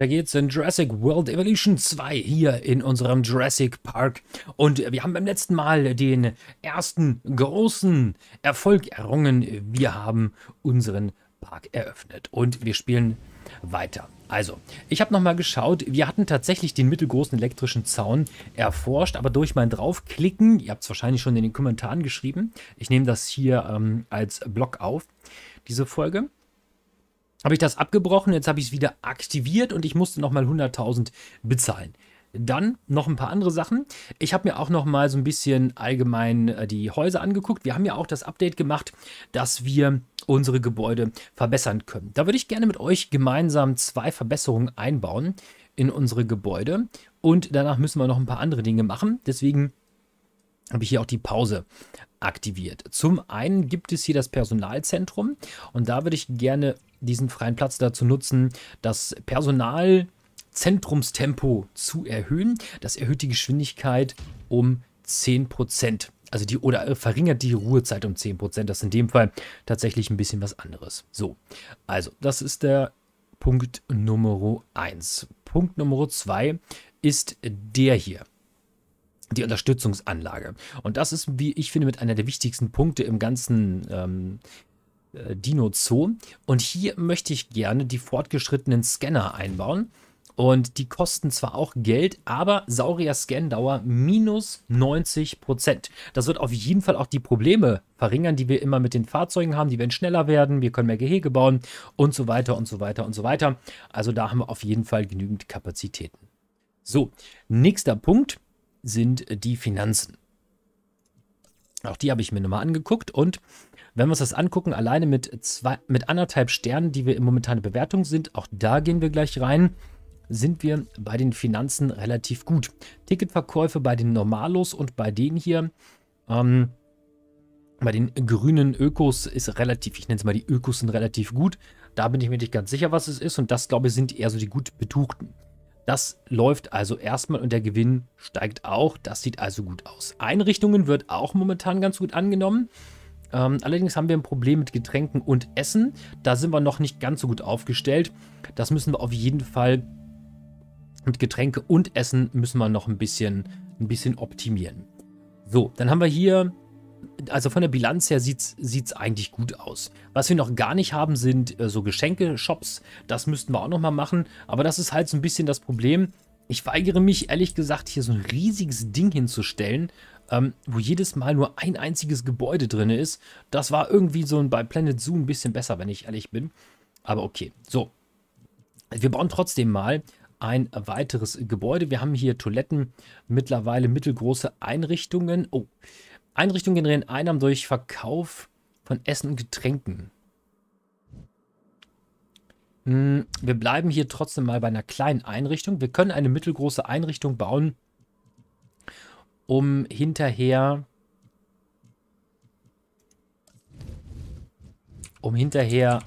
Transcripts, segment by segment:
Da geht es in Jurassic World Evolution 2 hier in unserem Jurassic Park. Und wir haben beim letzten Mal den ersten großen Erfolg errungen. Wir haben unseren Park eröffnet und wir spielen weiter. Also, ich habe nochmal geschaut. Wir hatten tatsächlich den mittelgroßen elektrischen Zaun erforscht, aber durch mein Draufklicken, ihr habt es wahrscheinlich schon in den Kommentaren geschrieben, ich nehme das hier ähm, als Blog auf, diese Folge habe ich das abgebrochen, jetzt habe ich es wieder aktiviert und ich musste nochmal 100.000 bezahlen. Dann noch ein paar andere Sachen. Ich habe mir auch noch mal so ein bisschen allgemein äh, die Häuser angeguckt. Wir haben ja auch das Update gemacht, dass wir unsere Gebäude verbessern können. Da würde ich gerne mit euch gemeinsam zwei Verbesserungen einbauen in unsere Gebäude. Und danach müssen wir noch ein paar andere Dinge machen. Deswegen habe ich hier auch die Pause aktiviert. Zum einen gibt es hier das Personalzentrum und da würde ich gerne diesen freien Platz dazu nutzen, das Personalzentrumstempo zu erhöhen. Das erhöht die Geschwindigkeit um 10%. Also die oder verringert die Ruhezeit um 10%. Das ist in dem Fall tatsächlich ein bisschen was anderes. So, also das ist der Punkt Nummer 1. Punkt Nummer 2 ist der hier. Die Unterstützungsanlage. Und das ist, wie ich finde, mit einer der wichtigsten Punkte im ganzen ähm, äh, Dino Zoo. Und hier möchte ich gerne die fortgeschrittenen Scanner einbauen. Und die kosten zwar auch Geld, aber Saurier-Scan-Dauer minus 90 Prozent. Das wird auf jeden Fall auch die Probleme verringern, die wir immer mit den Fahrzeugen haben. Die werden schneller werden, wir können mehr Gehege bauen und so weiter und so weiter und so weiter. Also da haben wir auf jeden Fall genügend Kapazitäten. So, nächster Punkt sind die Finanzen. Auch die habe ich mir nochmal angeguckt und wenn wir uns das angucken, alleine mit, zwei, mit anderthalb Sternen, die wir im momentanen Bewertung sind, auch da gehen wir gleich rein, sind wir bei den Finanzen relativ gut. Ticketverkäufe bei den Normalos und bei denen hier, ähm, bei den grünen Ökos ist relativ, ich nenne es mal, die Ökos sind relativ gut. Da bin ich mir nicht ganz sicher, was es ist und das, glaube ich, sind eher so die gut betuchten. Das läuft also erstmal und der Gewinn steigt auch. Das sieht also gut aus. Einrichtungen wird auch momentan ganz gut angenommen. Ähm, allerdings haben wir ein Problem mit Getränken und Essen. Da sind wir noch nicht ganz so gut aufgestellt. Das müssen wir auf jeden Fall mit Getränke und Essen müssen wir noch ein bisschen, ein bisschen optimieren. So, dann haben wir hier, also von der Bilanz her sieht es eigentlich gut aus. Was wir noch gar nicht haben, sind äh, so Geschenke-Shops. Das müssten wir auch nochmal machen. Aber das ist halt so ein bisschen das Problem. Ich weigere mich, ehrlich gesagt, hier so ein riesiges Ding hinzustellen, ähm, wo jedes Mal nur ein einziges Gebäude drin ist. Das war irgendwie so ein, bei Planet Zoo ein bisschen besser, wenn ich ehrlich bin. Aber okay, so. Wir bauen trotzdem mal ein weiteres Gebäude. Wir haben hier Toiletten, mittlerweile mittelgroße Einrichtungen. Oh, Einrichtungen generieren Einnahmen durch Verkauf von Essen und Getränken. Hm, wir bleiben hier trotzdem mal bei einer kleinen Einrichtung. Wir können eine mittelgroße Einrichtung bauen, um hinterher um hinterher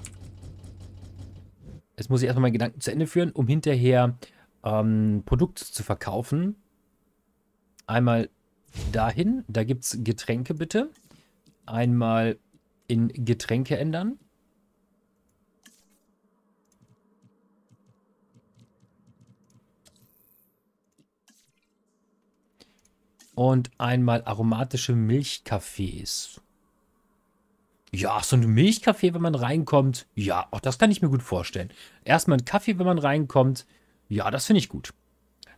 jetzt muss ich erstmal meinen Gedanken zu Ende führen, um hinterher ähm, Produkte zu verkaufen. Einmal dahin, da gibt es Getränke bitte. Einmal in Getränke ändern. und einmal aromatische Milchkaffees. Ja, so ein Milchkaffee, wenn man reinkommt. Ja, auch das kann ich mir gut vorstellen. Erstmal ein Kaffee, wenn man reinkommt. Ja, das finde ich gut.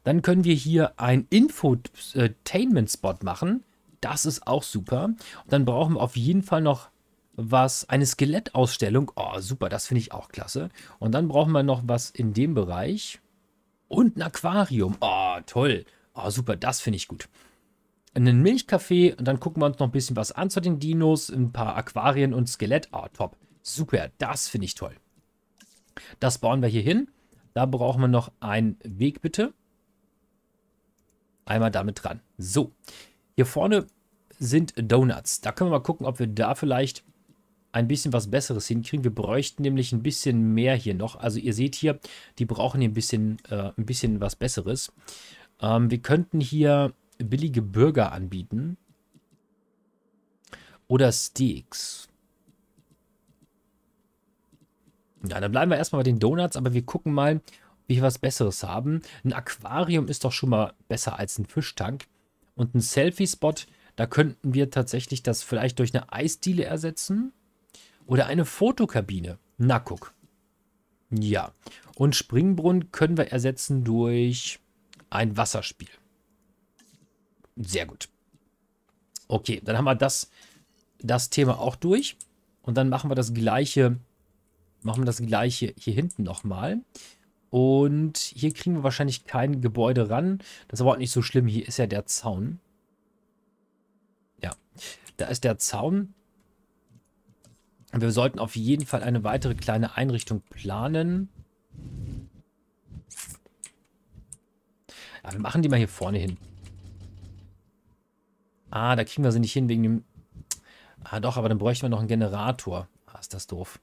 Dann können wir hier ein Infotainment-Spot machen. Das ist auch super. Und dann brauchen wir auf jeden Fall noch was, eine Skelettausstellung. Oh, super, das finde ich auch klasse. Und dann brauchen wir noch was in dem Bereich. Und ein Aquarium. Oh, toll. Oh, super, das finde ich gut einen Milchkaffee und dann gucken wir uns noch ein bisschen was an zu den Dinos, ein paar Aquarien und Skelett. Ah, top. Super, das finde ich toll. Das bauen wir hier hin. Da brauchen wir noch einen Weg, bitte. Einmal damit dran. So, hier vorne sind Donuts. Da können wir mal gucken, ob wir da vielleicht ein bisschen was Besseres hinkriegen. Wir bräuchten nämlich ein bisschen mehr hier noch. Also ihr seht hier, die brauchen hier ein bisschen, äh, ein bisschen was Besseres. Ähm, wir könnten hier billige Burger anbieten. Oder Steaks. Ja, dann bleiben wir erstmal bei den Donuts, aber wir gucken mal, wie wir was Besseres haben. Ein Aquarium ist doch schon mal besser als ein Fischtank. Und ein Selfie-Spot, da könnten wir tatsächlich das vielleicht durch eine Eisdiele ersetzen. Oder eine Fotokabine. Na, guck. Ja. Und Springbrunnen können wir ersetzen durch ein Wasserspiel. Sehr gut. Okay, dann haben wir das, das Thema auch durch. Und dann machen wir das gleiche, machen wir das gleiche hier hinten nochmal. Und hier kriegen wir wahrscheinlich kein Gebäude ran. Das ist aber auch nicht so schlimm. Hier ist ja der Zaun. Ja, da ist der Zaun. Wir sollten auf jeden Fall eine weitere kleine Einrichtung planen. Ja, wir machen die mal hier vorne hin. Ah, da kriegen wir sie nicht hin wegen dem... Ah doch, aber dann bräuchten wir noch einen Generator. Ah, ist das doof.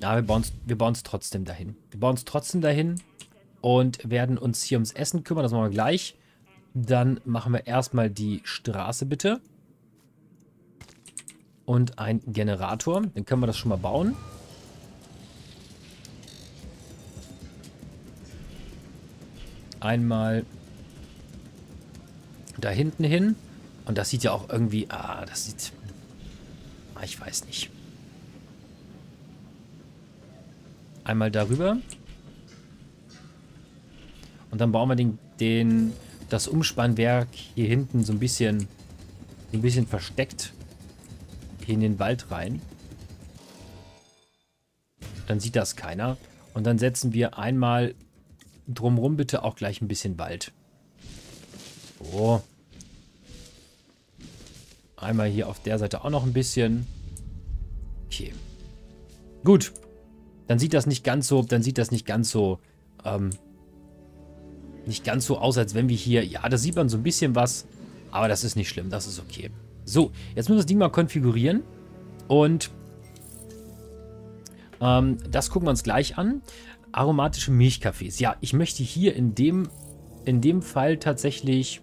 Ja, wir bauen es wir trotzdem dahin. Wir bauen es trotzdem dahin und werden uns hier ums Essen kümmern. Das machen wir gleich. Dann machen wir erstmal die Straße bitte. Und ein Generator. Dann können wir das schon mal bauen. Einmal da hinten hin. Und das sieht ja auch irgendwie... Ah, das sieht... Ah, ich weiß nicht. Einmal darüber. Und dann bauen wir den, den, das Umspannwerk hier hinten so ein bisschen, so ein bisschen versteckt in den Wald rein. Dann sieht das keiner. Und dann setzen wir einmal drumrum bitte auch gleich ein bisschen Wald. So. Einmal hier auf der Seite auch noch ein bisschen. Okay. Gut. Dann sieht das nicht ganz so, dann sieht das nicht ganz so, ähm, nicht ganz so aus, als wenn wir hier, ja, da sieht man so ein bisschen was, aber das ist nicht schlimm, das ist okay. So, jetzt müssen wir das Ding mal konfigurieren und ähm, das gucken wir uns gleich an. Aromatische Milchkaffees. Ja, ich möchte hier in dem, in dem Fall tatsächlich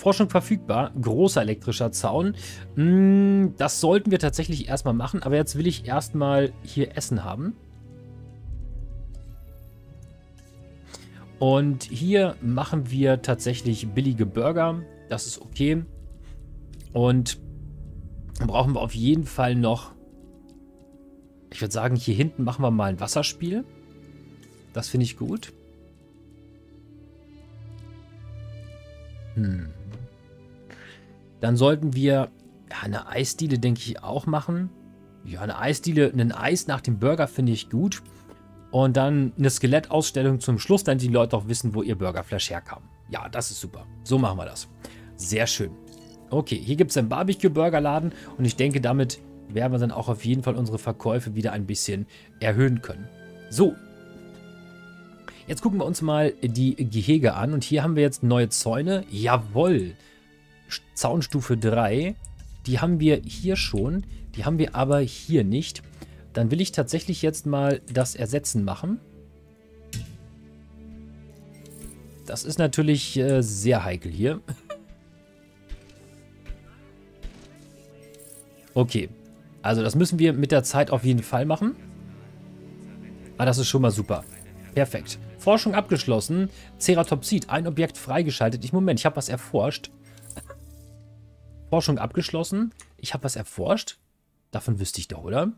Forschung verfügbar. Großer elektrischer Zaun. Hm, das sollten wir tatsächlich erstmal machen. Aber jetzt will ich erstmal hier Essen haben. Und hier machen wir tatsächlich billige Burger. Das ist okay. Und brauchen wir auf jeden Fall noch... Ich würde sagen, hier hinten machen wir mal ein Wasserspiel. Das finde ich gut. Hm. Dann sollten wir ja, eine Eisdiele, denke ich, auch machen. Ja, eine Eisdiele, ein Eis nach dem Burger finde ich gut. Und dann eine Skelettausstellung zum Schluss, damit die Leute auch wissen, wo ihr Burgerfleisch herkam. Ja, das ist super. So machen wir das. Sehr schön. Okay, hier gibt es einen Barbecue-Burgerladen und ich denke, damit werden wir dann auch auf jeden Fall unsere Verkäufe wieder ein bisschen erhöhen können. So. Jetzt gucken wir uns mal die Gehege an und hier haben wir jetzt neue Zäune. Jawoll. Jawohl. Zaunstufe 3. Die haben wir hier schon, die haben wir aber hier nicht. Dann will ich tatsächlich jetzt mal das Ersetzen machen. Das ist natürlich äh, sehr heikel hier. Okay, also das müssen wir mit der Zeit auf jeden Fall machen. Ah, das ist schon mal super. Perfekt. Forschung abgeschlossen. Ceratopsid, ein Objekt freigeschaltet. Ich, Moment, ich habe was erforscht. Forschung abgeschlossen. Ich habe was erforscht. Davon wüsste ich doch, oder?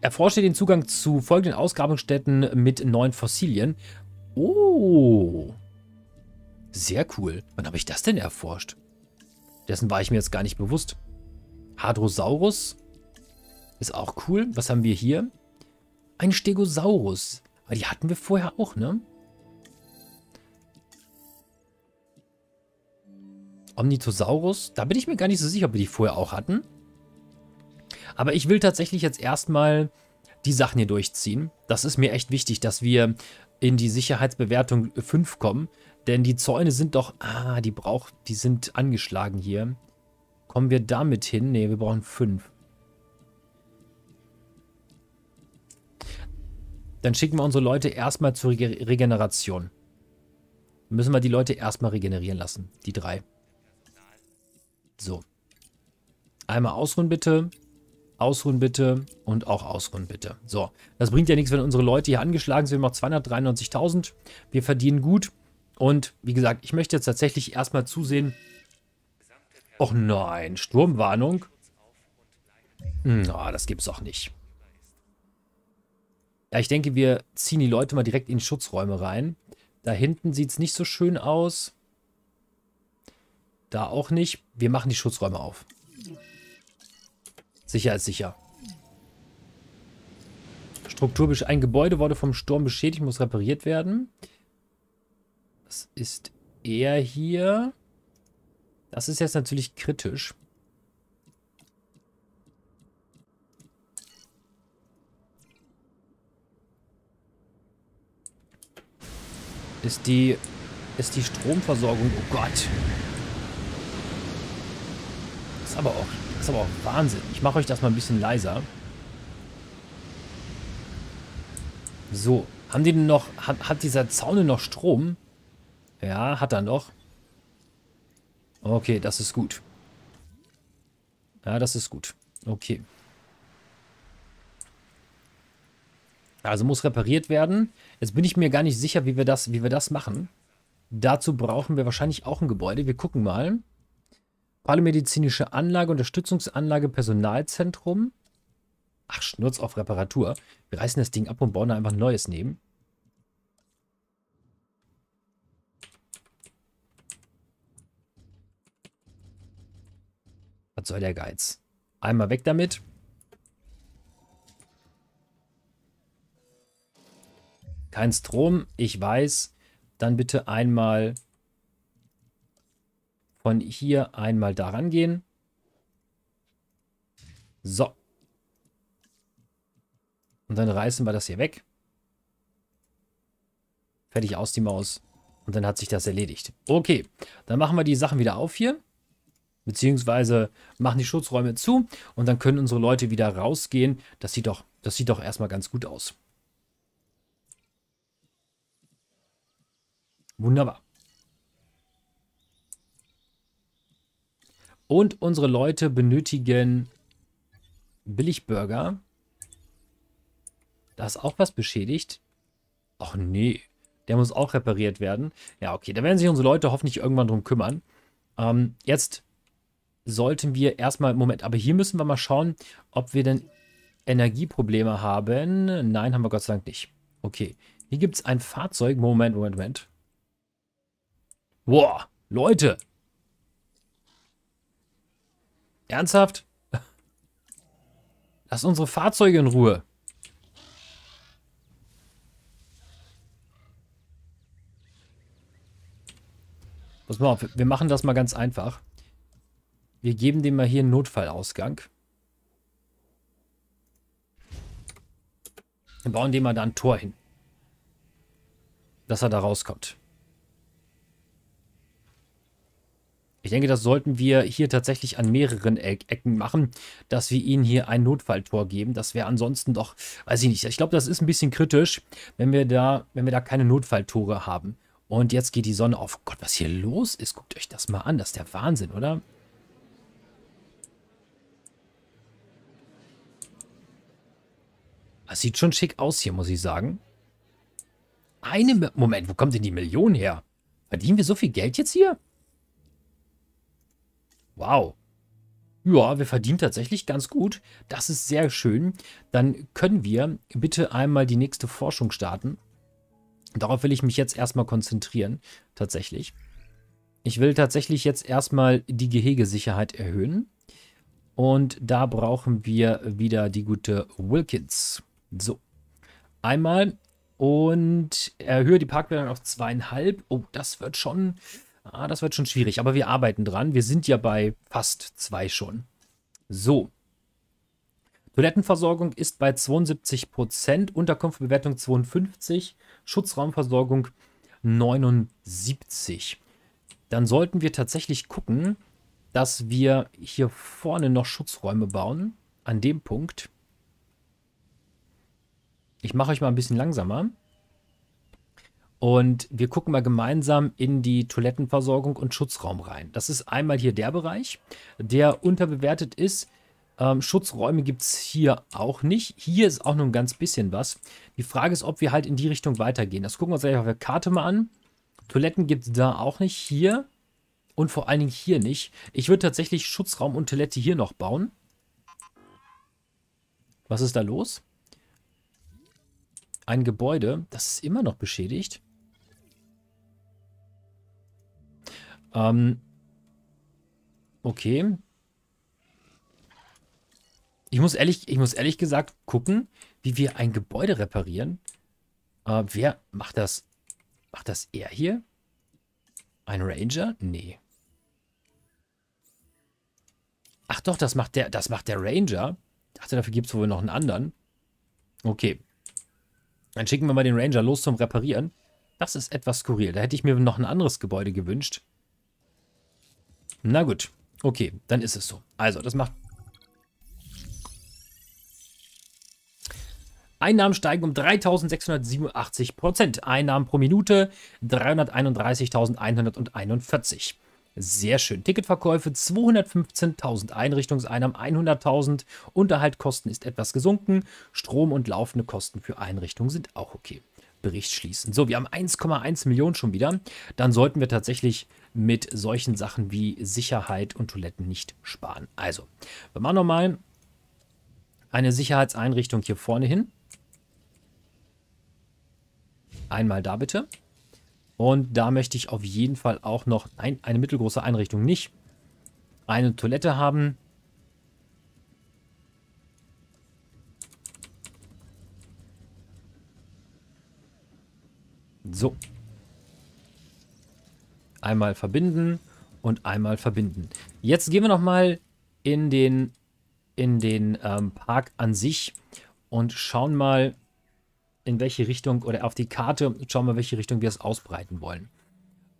Erforsche den Zugang zu folgenden Ausgrabungsstätten mit neuen Fossilien. Oh. Sehr cool. Wann habe ich das denn erforscht? Dessen war ich mir jetzt gar nicht bewusst. Hadrosaurus ist auch cool. Was haben wir hier? Ein Stegosaurus. Aber die hatten wir vorher auch, ne? Omnitosaurus, da bin ich mir gar nicht so sicher, ob wir die vorher auch hatten. Aber ich will tatsächlich jetzt erstmal die Sachen hier durchziehen. Das ist mir echt wichtig, dass wir in die Sicherheitsbewertung 5 kommen. Denn die Zäune sind doch... Ah, die braucht... Die sind angeschlagen hier. Kommen wir damit hin? Ne, wir brauchen 5. Dann schicken wir unsere Leute erstmal zur Regeneration. Müssen wir die Leute erstmal regenerieren lassen. Die drei. So. Einmal ausruhen bitte. Ausruhen bitte und auch ausruhen bitte. So, das bringt ja nichts, wenn unsere Leute hier angeschlagen sind. Wir haben noch 293.000. Wir verdienen gut. Und wie gesagt, ich möchte jetzt tatsächlich erstmal zusehen. Och nein, Sturmwarnung. Hm, na, no, das gibt's auch nicht. Ja, ich denke, wir ziehen die Leute mal direkt in Schutzräume rein. Da hinten sieht es nicht so schön aus. Da auch nicht. Wir machen die Schutzräume auf. Sicher ist sicher. Strukturbisch. ein Gebäude wurde vom Sturm beschädigt, muss repariert werden. Das ist er hier? Das ist jetzt natürlich kritisch. Ist die, ist die Stromversorgung, oh Gott, ist aber auch, das ist aber auch Wahnsinn. Ich mache euch das mal ein bisschen leiser. So, haben die denn noch, hat, hat dieser Zaune noch Strom? Ja, hat er noch. Okay, das ist gut. Ja, das ist gut. Okay. Also muss repariert werden. Jetzt bin ich mir gar nicht sicher, wie wir das, wie wir das machen. Dazu brauchen wir wahrscheinlich auch ein Gebäude. Wir gucken mal. Paramedizinische Anlage, Unterstützungsanlage, Personalzentrum. Ach, Schnurz auf Reparatur. Wir reißen das Ding ab und bauen da einfach ein neues neben. Was soll der Geiz? Einmal weg damit. Kein Strom, ich weiß. Dann bitte einmal von hier einmal daran gehen. So. Und dann reißen wir das hier weg. Fertig aus die Maus. Und dann hat sich das erledigt. Okay, dann machen wir die Sachen wieder auf hier. Beziehungsweise machen die Schutzräume zu. Und dann können unsere Leute wieder rausgehen. Das sieht doch, das sieht doch erstmal ganz gut aus. Wunderbar. Und unsere Leute benötigen Billigburger. Da ist auch was beschädigt. Ach nee, der muss auch repariert werden. Ja, okay, da werden sich unsere Leute hoffentlich irgendwann drum kümmern. Ähm, jetzt sollten wir erstmal, Moment, aber hier müssen wir mal schauen, ob wir denn Energieprobleme haben. Nein, haben wir Gott sei Dank nicht. Okay, hier gibt es ein Fahrzeug. Moment, Moment, Moment. Boah, Leute, Ernsthaft? Lass unsere Fahrzeuge in Ruhe. Pass mal auf, wir machen das mal ganz einfach. Wir geben dem mal hier einen Notfallausgang. Wir bauen dem mal da ein Tor hin. Dass er da rauskommt. Ich denke, das sollten wir hier tatsächlich an mehreren e Ecken machen, dass wir ihnen hier ein Notfalltor geben. Das wäre ansonsten doch, weiß ich nicht, ich glaube, das ist ein bisschen kritisch, wenn wir da, wenn wir da keine Notfalltore haben. Und jetzt geht die Sonne auf. Gott, was hier los ist. Guckt euch das mal an. Das ist der Wahnsinn, oder? Das sieht schon schick aus hier, muss ich sagen. Eine... Moment, wo kommt denn die Million her? Verdienen wir so viel Geld jetzt hier? Wow. Ja, wir verdienen tatsächlich ganz gut. Das ist sehr schön. Dann können wir bitte einmal die nächste Forschung starten. Darauf will ich mich jetzt erstmal konzentrieren, tatsächlich. Ich will tatsächlich jetzt erstmal die Gehegesicherheit erhöhen. Und da brauchen wir wieder die gute Wilkins. So, einmal und erhöhe die Parkbildung auf zweieinhalb. Oh, das wird schon Ah, das wird schon schwierig, aber wir arbeiten dran. Wir sind ja bei fast zwei schon. So. Toilettenversorgung ist bei 72 Prozent, Unterkunftbewertung 52, Schutzraumversorgung 79. Dann sollten wir tatsächlich gucken, dass wir hier vorne noch Schutzräume bauen. An dem Punkt. Ich mache euch mal ein bisschen langsamer. Und wir gucken mal gemeinsam in die Toilettenversorgung und Schutzraum rein. Das ist einmal hier der Bereich, der unterbewertet ist. Ähm, Schutzräume gibt es hier auch nicht. Hier ist auch nur ein ganz bisschen was. Die Frage ist, ob wir halt in die Richtung weitergehen. Das gucken wir uns gleich auf der Karte mal an. Toiletten gibt es da auch nicht. Hier und vor allen Dingen hier nicht. Ich würde tatsächlich Schutzraum und Toilette hier noch bauen. Was ist da los? Ein Gebäude, das ist immer noch beschädigt. Ähm, okay. Ich muss ehrlich, ich muss ehrlich gesagt gucken, wie wir ein Gebäude reparieren. Äh, wer macht das? Macht das er hier? Ein Ranger? Nee. Ach doch, das macht der, das macht der Ranger. Ich dachte, dafür gibt es wohl noch einen anderen. Okay. Dann schicken wir mal den Ranger los zum Reparieren. Das ist etwas skurril. Da hätte ich mir noch ein anderes Gebäude gewünscht. Na gut. Okay, dann ist es so. Also, das macht. Einnahmen steigen um 3.687 Einnahmen pro Minute 331.141. Sehr schön. Ticketverkäufe 215.000, Einrichtungseinnahmen 100.000, Unterhaltkosten ist etwas gesunken, Strom und laufende Kosten für Einrichtungen sind auch okay. Bericht schließen. So, wir haben 1,1 Millionen schon wieder. Dann sollten wir tatsächlich mit solchen Sachen wie Sicherheit und Toiletten nicht sparen. Also, wir machen nochmal eine Sicherheitseinrichtung hier vorne hin. Einmal da bitte. Und da möchte ich auf jeden Fall auch noch, nein, eine mittelgroße Einrichtung nicht, eine Toilette haben. So, Einmal verbinden und einmal verbinden. Jetzt gehen wir nochmal in den, in den ähm, Park an sich und schauen mal, in welche Richtung oder auf die Karte schauen wir, welche Richtung wir es ausbreiten wollen.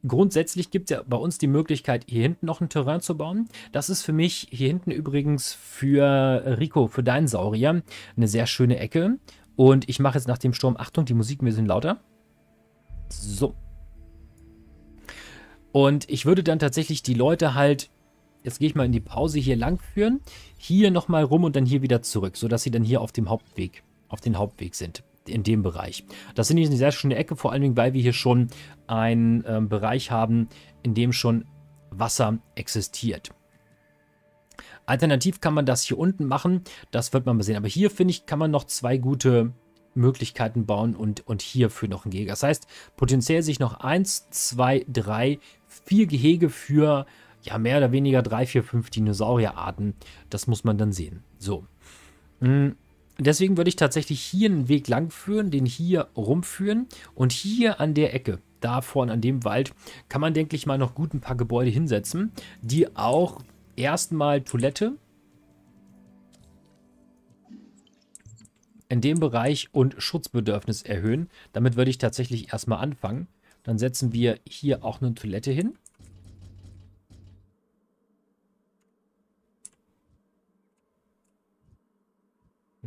Grundsätzlich gibt es ja bei uns die Möglichkeit, hier hinten noch ein Terrain zu bauen. Das ist für mich hier hinten übrigens für Rico, für deinen Saurier, eine sehr schöne Ecke. Und ich mache jetzt nach dem Sturm, Achtung, die Musik ein bisschen lauter. So, und ich würde dann tatsächlich die Leute halt, jetzt gehe ich mal in die Pause hier lang führen, hier nochmal rum und dann hier wieder zurück, sodass sie dann hier auf dem Hauptweg, auf den Hauptweg sind in dem Bereich. Das sind ich eine sehr schöne Ecke, vor allen Dingen, weil wir hier schon einen äh, Bereich haben, in dem schon Wasser existiert. Alternativ kann man das hier unten machen, das wird man mal sehen. Aber hier, finde ich, kann man noch zwei gute Möglichkeiten bauen und, und hierfür noch einen Gegner. Das heißt, potenziell sich noch eins, zwei, drei, vier Gehege für ja mehr oder weniger drei, vier, fünf Dinosaurierarten. Das muss man dann sehen. So. Mm, deswegen würde ich tatsächlich hier einen Weg lang führen, den hier rumführen und hier an der Ecke, da vorne an dem Wald, kann man, denke ich mal, noch gut ein paar Gebäude hinsetzen, die auch erstmal Toilette in dem Bereich und Schutzbedürfnis erhöhen. Damit würde ich tatsächlich erstmal anfangen. Dann setzen wir hier auch eine Toilette hin.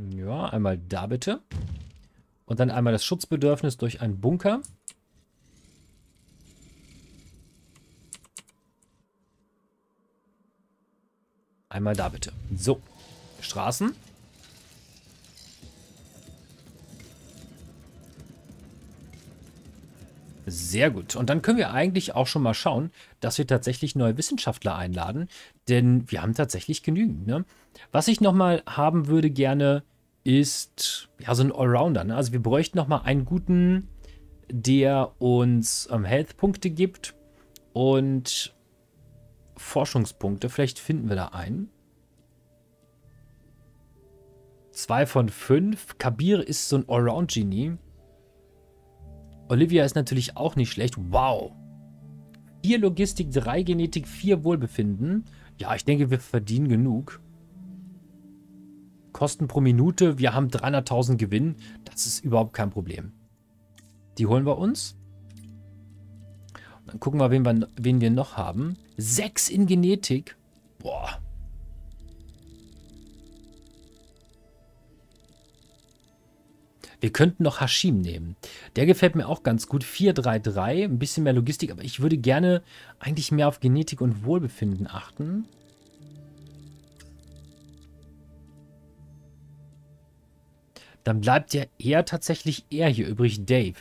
Ja, einmal da bitte. Und dann einmal das Schutzbedürfnis durch einen Bunker. Einmal da bitte. So, Straßen. Sehr gut. Und dann können wir eigentlich auch schon mal schauen, dass wir tatsächlich neue Wissenschaftler einladen, denn wir haben tatsächlich genügend. Ne? Was ich nochmal haben würde gerne, ist ja so ein Allrounder. Ne? Also wir bräuchten nochmal einen guten, der uns ähm, Health-Punkte gibt und Forschungspunkte. Vielleicht finden wir da einen. Zwei von fünf. Kabir ist so ein Allround-Genie. Olivia ist natürlich auch nicht schlecht. Wow. 4 Logistik, 3 Genetik, 4 Wohlbefinden. Ja, ich denke, wir verdienen genug. Kosten pro Minute, wir haben 300.000 Gewinn. Das ist überhaupt kein Problem. Die holen wir uns. Und dann gucken wir wen, wir, wen wir noch haben. 6 in Genetik. Boah. Wir könnten noch Hashim nehmen. Der gefällt mir auch ganz gut. 433, ein bisschen mehr Logistik, aber ich würde gerne eigentlich mehr auf Genetik und Wohlbefinden achten. Dann bleibt ja eher tatsächlich er hier übrig, Dave.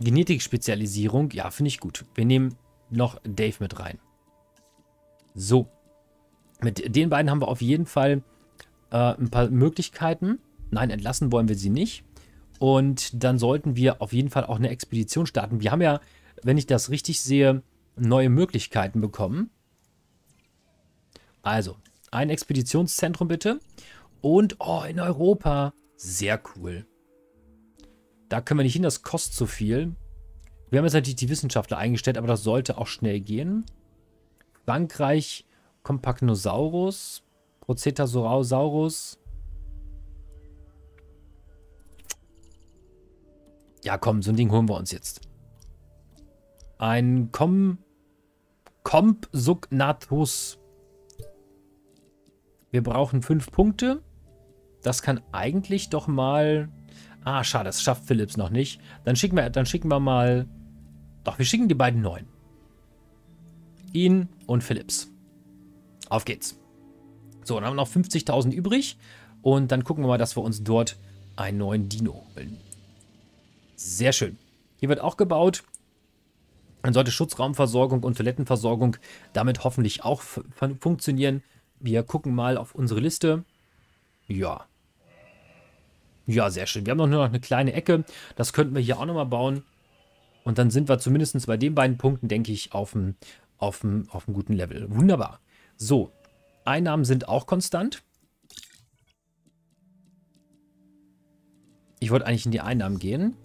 Genetik-Spezialisierung, ja, finde ich gut. Wir nehmen noch Dave mit rein. So. Mit den beiden haben wir auf jeden Fall äh, ein paar Möglichkeiten nein, entlassen wollen wir sie nicht. Und dann sollten wir auf jeden Fall auch eine Expedition starten. Wir haben ja, wenn ich das richtig sehe, neue Möglichkeiten bekommen. Also, ein Expeditionszentrum bitte. Und, oh, in Europa. Sehr cool. Da können wir nicht hin, das kostet zu viel. Wir haben jetzt natürlich die Wissenschaftler eingestellt, aber das sollte auch schnell gehen. Frankreich, Compagnosaurus, Procetasaurus, Ja, komm, so ein Ding holen wir uns jetzt. Ein Kom... Kompsugnatus. Wir brauchen fünf Punkte. Das kann eigentlich doch mal... Ah, schade, das schafft Philips noch nicht. Dann schicken wir, dann schicken wir mal... Doch, wir schicken die beiden neuen. Ihn und Philips. Auf geht's. So, dann haben wir noch 50.000 übrig. Und dann gucken wir mal, dass wir uns dort einen neuen Dino bilden. Sehr schön. Hier wird auch gebaut. Dann sollte Schutzraumversorgung und Toilettenversorgung damit hoffentlich auch funktionieren. Wir gucken mal auf unsere Liste. Ja. Ja, sehr schön. Wir haben noch nur noch eine kleine Ecke. Das könnten wir hier auch nochmal bauen. Und dann sind wir zumindest bei den beiden Punkten, denke ich, auf einem auf dem, auf dem guten Level. Wunderbar. So, Einnahmen sind auch konstant. Ich wollte eigentlich in die Einnahmen gehen.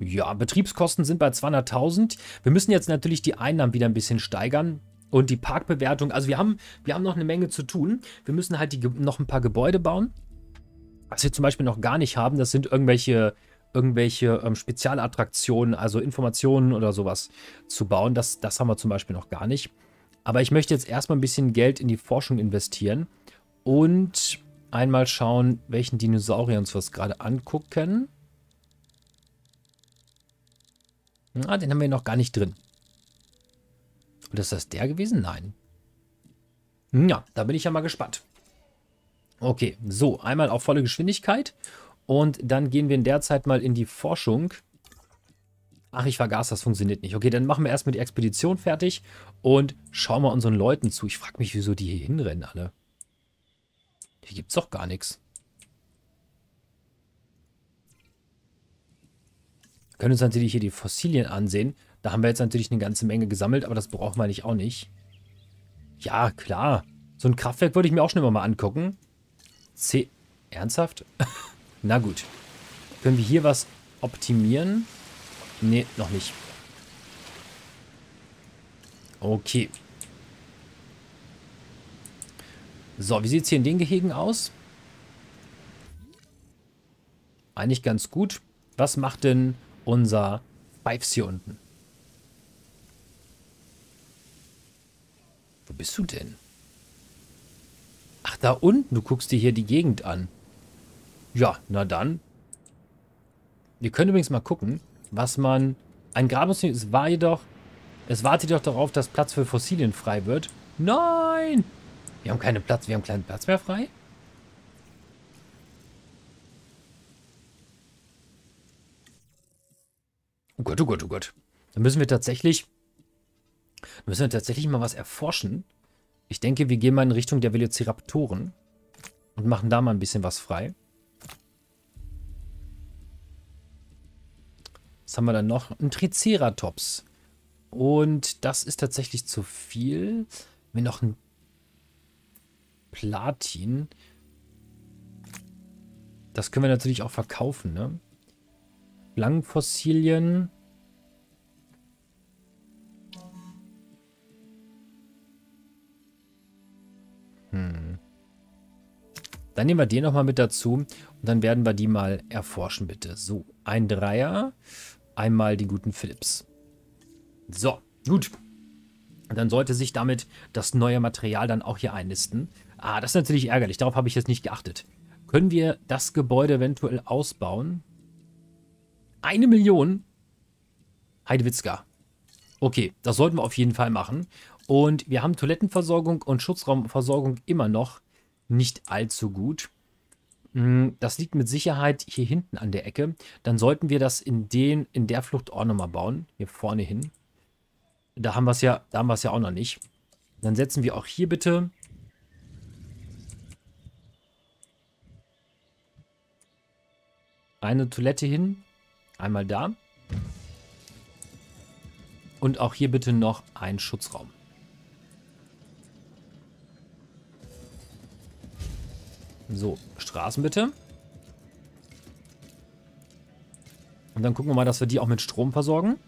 Ja, Betriebskosten sind bei 200.000. Wir müssen jetzt natürlich die Einnahmen wieder ein bisschen steigern. Und die Parkbewertung, also wir haben, wir haben noch eine Menge zu tun. Wir müssen halt die, noch ein paar Gebäude bauen. Was wir zum Beispiel noch gar nicht haben, das sind irgendwelche, irgendwelche ähm, Spezialattraktionen, also Informationen oder sowas zu bauen. Das, das haben wir zum Beispiel noch gar nicht. Aber ich möchte jetzt erstmal ein bisschen Geld in die Forschung investieren und einmal schauen, welchen Dinosaurier uns wir gerade angucken. Hm? Ah, den haben wir noch gar nicht drin. Und ist das der gewesen? Nein. Hm, ja, da bin ich ja mal gespannt. Okay, so, einmal auf volle Geschwindigkeit. Und dann gehen wir in der Zeit mal in die Forschung. Ach, ich vergaß, das funktioniert nicht. Okay, dann machen wir erstmal die Expedition fertig und schauen mal unseren Leuten zu. Ich frage mich, wieso die hier hinrennen alle. Hier gibt's doch gar nichts. können uns natürlich hier die Fossilien ansehen. Da haben wir jetzt natürlich eine ganze Menge gesammelt, aber das brauchen wir eigentlich auch nicht. Ja, klar. So ein Kraftwerk würde ich mir auch schon immer mal angucken. C. Ernsthaft? Na gut. Können wir hier was optimieren? Nee, noch nicht. Okay. So, wie sieht es hier in den Gehegen aus? Eigentlich ganz gut. Was macht denn unser Pfeifs hier unten. Wo bist du denn? Ach, da unten. Du guckst dir hier die Gegend an. Ja, na dann. Wir können übrigens mal gucken, was man... Ein Grabungsmuseum, es war jedoch... Es wartet doch darauf, dass Platz für Fossilien frei wird. Nein! Wir haben keinen Platz, wir haben keinen Platz mehr frei? oh Gott, oh Gott, oh Gott. Dann müssen wir tatsächlich, müssen wir tatsächlich mal was erforschen. Ich denke, wir gehen mal in Richtung der Velociraptoren und machen da mal ein bisschen was frei. Was haben wir dann noch? Ein Triceratops. Und das ist tatsächlich zu viel. Wir noch ein Platin. Das können wir natürlich auch verkaufen, ne? Blankenfossilien. Dann nehmen wir den nochmal mit dazu und dann werden wir die mal erforschen, bitte. So, ein Dreier, einmal die guten Philips. So, gut. Dann sollte sich damit das neue Material dann auch hier einnisten. Ah, das ist natürlich ärgerlich. Darauf habe ich jetzt nicht geachtet. Können wir das Gebäude eventuell ausbauen? Eine Million? Heidewitzka. Okay, das sollten wir auf jeden Fall machen. Und wir haben Toilettenversorgung und Schutzraumversorgung immer noch nicht allzu gut. Mm, das liegt mit Sicherheit hier hinten an der Ecke. Dann sollten wir das in, den, in der Flucht auch nochmal bauen. Hier vorne hin. Da haben wir es ja, da haben wir es ja auch noch nicht. Dann setzen wir auch hier bitte eine Toilette hin. Einmal da. Und auch hier bitte noch einen Schutzraum. So, Straßen bitte. Und dann gucken wir mal, dass wir die auch mit Strom versorgen.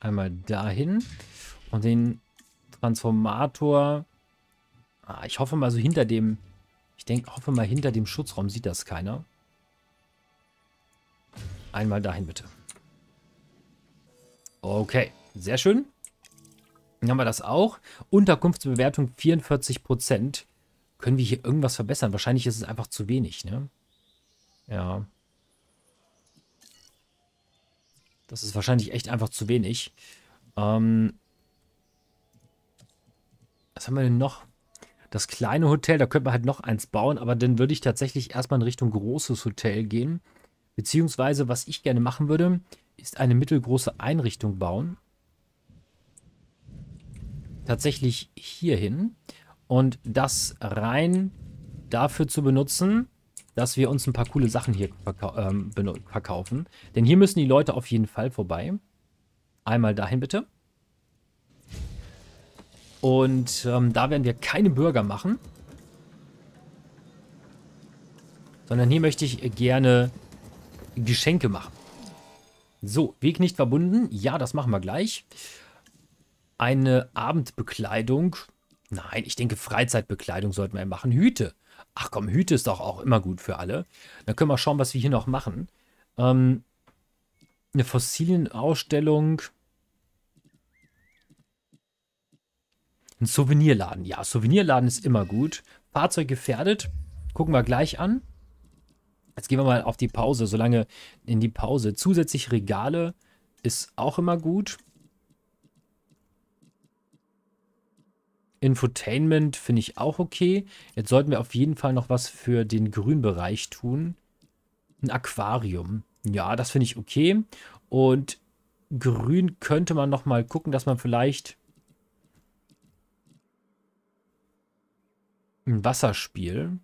Einmal dahin. Und den Transformator. Ah, ich hoffe mal so hinter dem. Ich denke, hoffe mal hinter dem Schutzraum sieht das keiner. Einmal dahin bitte. Okay, sehr schön. Dann haben wir das auch. Unterkunftsbewertung 44%. Können wir hier irgendwas verbessern? Wahrscheinlich ist es einfach zu wenig, ne? Ja. Das ist wahrscheinlich echt einfach zu wenig. Ähm, was haben wir denn noch? Das kleine Hotel, da könnte man halt noch eins bauen, aber dann würde ich tatsächlich erstmal in Richtung großes Hotel gehen. Beziehungsweise, was ich gerne machen würde, ist eine mittelgroße Einrichtung bauen. Tatsächlich hierhin. Und das rein dafür zu benutzen, dass wir uns ein paar coole Sachen hier verkau ähm, verkaufen. Denn hier müssen die Leute auf jeden Fall vorbei. Einmal dahin bitte. Und ähm, da werden wir keine Bürger machen. Sondern hier möchte ich gerne Geschenke machen. So, Weg nicht verbunden. Ja, das machen wir gleich. Eine Abendbekleidung. Nein, ich denke, Freizeitbekleidung sollten wir machen. Hüte. Ach komm, Hüte ist doch auch immer gut für alle. Dann können wir schauen, was wir hier noch machen. Ähm, eine Fossilienausstellung. Ein Souvenirladen. Ja, Souvenirladen ist immer gut. Fahrzeug gefährdet. Gucken wir gleich an. Jetzt gehen wir mal auf die Pause, solange in die Pause. Zusätzlich Regale ist auch immer gut. Infotainment finde ich auch okay. Jetzt sollten wir auf jeden Fall noch was für den Grünbereich tun. Ein Aquarium. Ja, das finde ich okay. Und grün könnte man noch mal gucken, dass man vielleicht ein Wasserspiel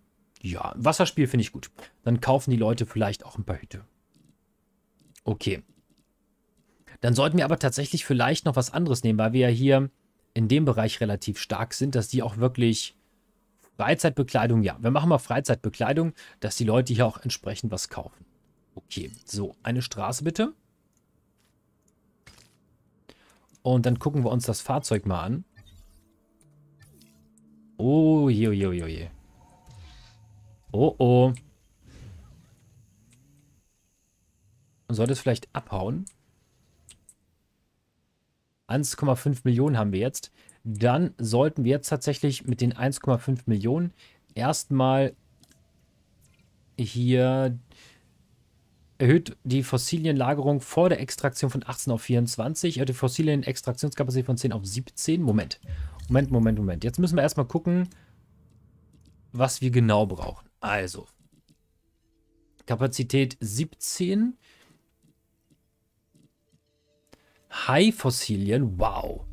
ja, Wasserspiel finde ich gut. Dann kaufen die Leute vielleicht auch ein paar Hüte. Okay. Dann sollten wir aber tatsächlich vielleicht noch was anderes nehmen, weil wir ja hier in dem Bereich relativ stark sind, dass die auch wirklich Freizeitbekleidung, ja, wir machen mal Freizeitbekleidung, dass die Leute hier auch entsprechend was kaufen. Okay, so, eine Straße bitte. Und dann gucken wir uns das Fahrzeug mal an. Oh je, oh je, oh je. Oh oh. sollte es vielleicht abhauen. 1,5 Millionen haben wir jetzt. Dann sollten wir jetzt tatsächlich mit den 1,5 Millionen erstmal hier erhöht die Fossilienlagerung vor der Extraktion von 18 auf 24, erhöht die Fossilien-Extraktionskapazität von 10 auf 17. Moment, Moment, Moment, Moment. Jetzt müssen wir erstmal gucken, was wir genau brauchen. Also. Kapazität 17. Hai-Fossilien, wow.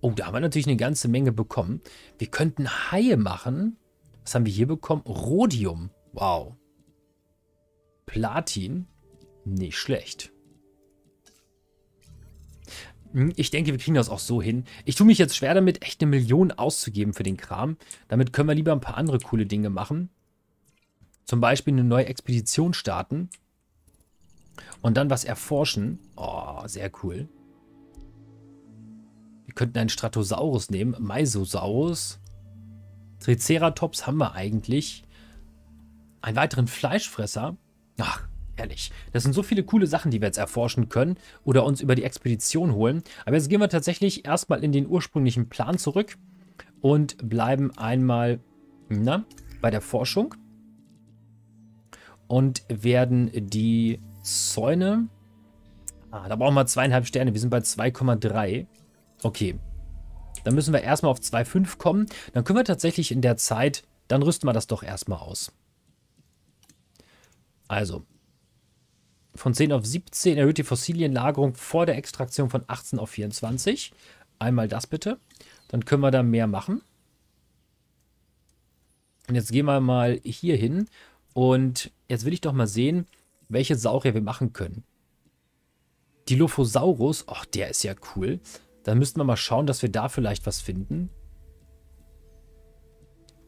Oh, da haben wir natürlich eine ganze Menge bekommen. Wir könnten Haie machen. Was haben wir hier bekommen? Rhodium, wow. Platin, nicht schlecht. Hm, ich denke, wir kriegen das auch so hin. Ich tue mich jetzt schwer damit, echt eine Million auszugeben für den Kram. Damit können wir lieber ein paar andere coole Dinge machen. Zum Beispiel eine neue Expedition starten. Und dann was erforschen. Oh, sehr cool. Wir könnten einen Stratosaurus nehmen. Maisosaurus. Triceratops haben wir eigentlich. Einen weiteren Fleischfresser. Ach, Ehrlich. Das sind so viele coole Sachen, die wir jetzt erforschen können oder uns über die Expedition holen. Aber jetzt gehen wir tatsächlich erstmal in den ursprünglichen Plan zurück und bleiben einmal na, bei der Forschung und werden die Zäune... Ah, da brauchen wir zweieinhalb Sterne. Wir sind bei 2,3. Okay. Dann müssen wir erstmal auf 2,5 kommen. Dann können wir tatsächlich in der Zeit... Dann rüsten wir das doch erstmal aus. Also, von 10 auf 17 erhöht die Fossilienlagerung vor der Extraktion von 18 auf 24. Einmal das bitte. Dann können wir da mehr machen. Und jetzt gehen wir mal hier hin. Und jetzt will ich doch mal sehen, welche Saurier wir machen können. Dilophosaurus, ach, der ist ja cool. Dann müssten wir mal schauen, dass wir da vielleicht was finden.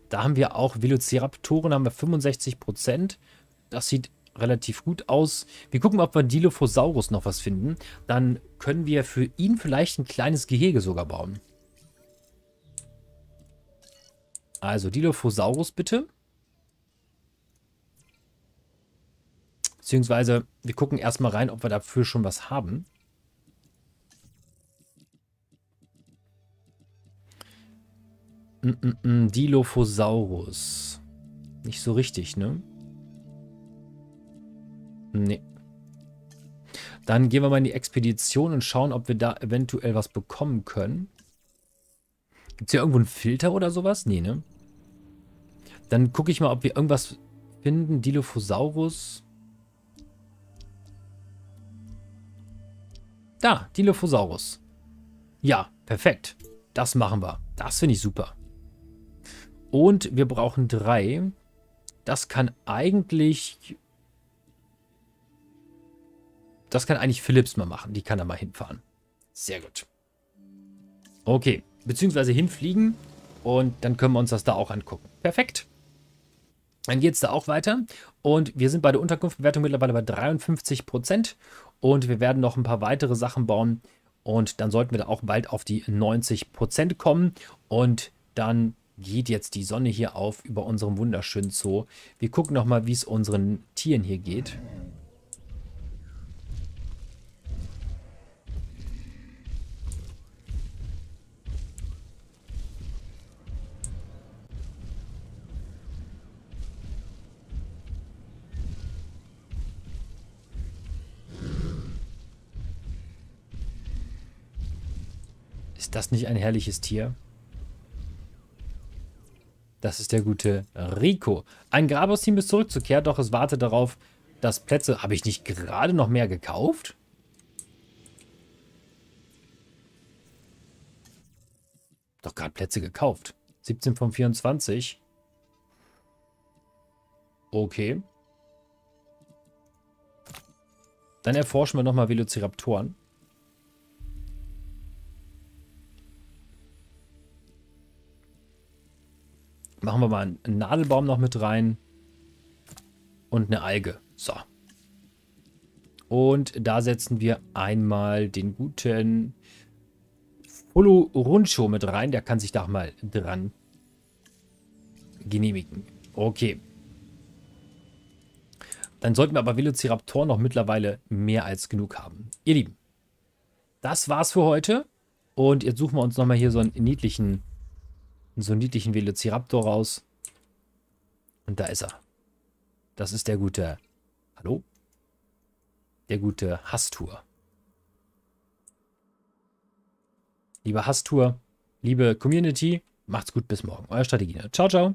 Da haben wir auch Velociraptoren, haben wir 65%. Das sieht relativ gut aus. Wir gucken, ob wir Dilophosaurus noch was finden. Dann können wir für ihn vielleicht ein kleines Gehege sogar bauen. Also Dilophosaurus bitte. Beziehungsweise, wir gucken erstmal rein, ob wir dafür schon was haben. Mm, mm, mm, Dilophosaurus. Nicht so richtig, ne? Nee. Dann gehen wir mal in die Expedition und schauen, ob wir da eventuell was bekommen können. Gibt es hier irgendwo einen Filter oder sowas? Nee, ne? Dann gucke ich mal, ob wir irgendwas finden. Dilophosaurus. Da, Dilophosaurus. Ja, perfekt. Das machen wir. Das finde ich super. Und wir brauchen drei. Das kann eigentlich das kann eigentlich Philips mal machen. Die kann da mal hinfahren. Sehr gut. Okay. Beziehungsweise hinfliegen. Und dann können wir uns das da auch angucken. Perfekt. Dann geht es da auch weiter. Und wir sind bei der Unterkunftsbewertung mittlerweile bei 53 Und wir werden noch ein paar weitere Sachen bauen. Und dann sollten wir da auch bald auf die 90 kommen. Und dann geht jetzt die Sonne hier auf über unserem wunderschönen Zoo. Wir gucken nochmal, wie es unseren Tieren hier geht. Ist das nicht ein herrliches Tier? Das ist der gute Rico. Ein Grabos-Team ist zurückzukehren, doch es wartet darauf, dass Plätze... Habe ich nicht gerade noch mehr gekauft? Doch gerade Plätze gekauft. 17 von 24. Okay. Dann erforschen wir nochmal Velociraptoren. Machen wir mal einen Nadelbaum noch mit rein. Und eine Alge. So. Und da setzen wir einmal den guten Polo Runcho mit rein. Der kann sich da mal dran genehmigen. Okay. Dann sollten wir aber Velociraptor noch mittlerweile mehr als genug haben. Ihr Lieben, das war's für heute. Und jetzt suchen wir uns nochmal hier so einen niedlichen so einen niedlichen Velociraptor raus. Und da ist er. Das ist der gute... Hallo? Der gute Hastur. Lieber Hastur, liebe Community, macht's gut, bis morgen. Euer Strategie. Ciao, ciao.